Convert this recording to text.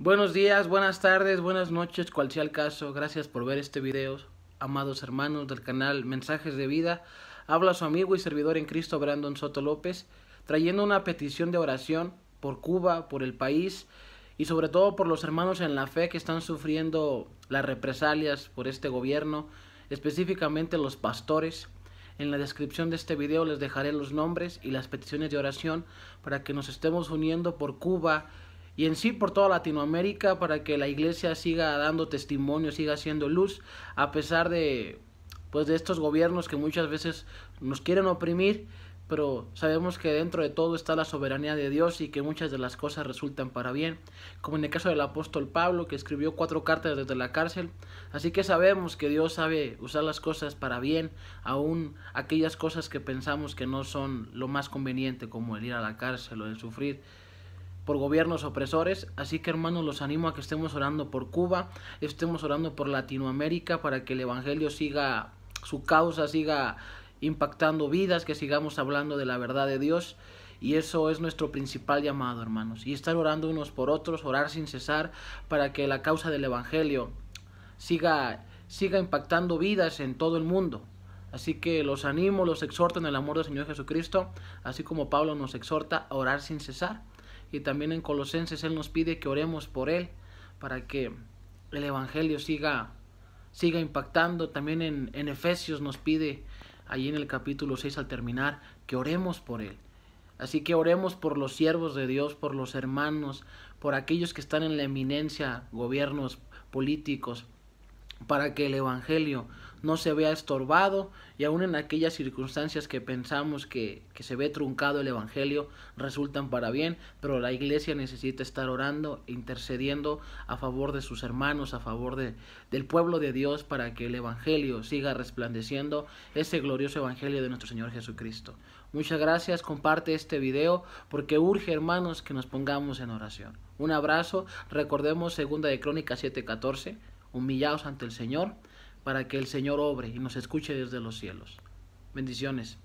Buenos días, buenas tardes, buenas noches, cual sea el caso. Gracias por ver este video. Amados hermanos del canal Mensajes de Vida, habla su amigo y servidor en Cristo Brandon Soto López, trayendo una petición de oración por Cuba, por el país y sobre todo por los hermanos en la fe que están sufriendo las represalias por este gobierno, específicamente los pastores. En la descripción de este video les dejaré los nombres y las peticiones de oración para que nos estemos uniendo por Cuba y en sí por toda Latinoamérica para que la iglesia siga dando testimonio, siga siendo luz, a pesar de pues de estos gobiernos que muchas veces nos quieren oprimir, pero sabemos que dentro de todo está la soberanía de Dios y que muchas de las cosas resultan para bien, como en el caso del apóstol Pablo que escribió cuatro cartas desde la cárcel, así que sabemos que Dios sabe usar las cosas para bien, aun aquellas cosas que pensamos que no son lo más conveniente, como el ir a la cárcel o el sufrir por gobiernos opresores. Así que hermanos, los animo a que estemos orando por Cuba, estemos orando por Latinoamérica para que el Evangelio siga, su causa siga impactando vidas, que sigamos hablando de la verdad de Dios. Y eso es nuestro principal llamado, hermanos. Y estar orando unos por otros, orar sin cesar, para que la causa del Evangelio siga, siga impactando vidas en todo el mundo. Así que los animo, los exhorto en el amor del Señor Jesucristo, así como Pablo nos exhorta a orar sin cesar. Y también en Colosenses Él nos pide que oremos por Él para que el Evangelio siga, siga impactando. También en, en Efesios nos pide, allí en el capítulo 6 al terminar, que oremos por Él. Así que oremos por los siervos de Dios, por los hermanos, por aquellos que están en la eminencia, gobiernos políticos, para que el Evangelio no se vea estorbado y aun en aquellas circunstancias que pensamos que, se ve truncado el Evangelio resultan para bien, pero la iglesia necesita estar orando, intercediendo a favor de sus hermanos, a favor de, del pueblo de Dios para que el Evangelio siga resplandeciendo ese glorioso Evangelio de nuestro Señor Jesucristo. Muchas gracias, comparte este video porque urge hermanos que nos pongamos en oración. Un abrazo, recordemos segunda de Crónicas 7:14, humillaos ante el Señor para que el Señor obre y nos escuche desde los cielos. Bendiciones.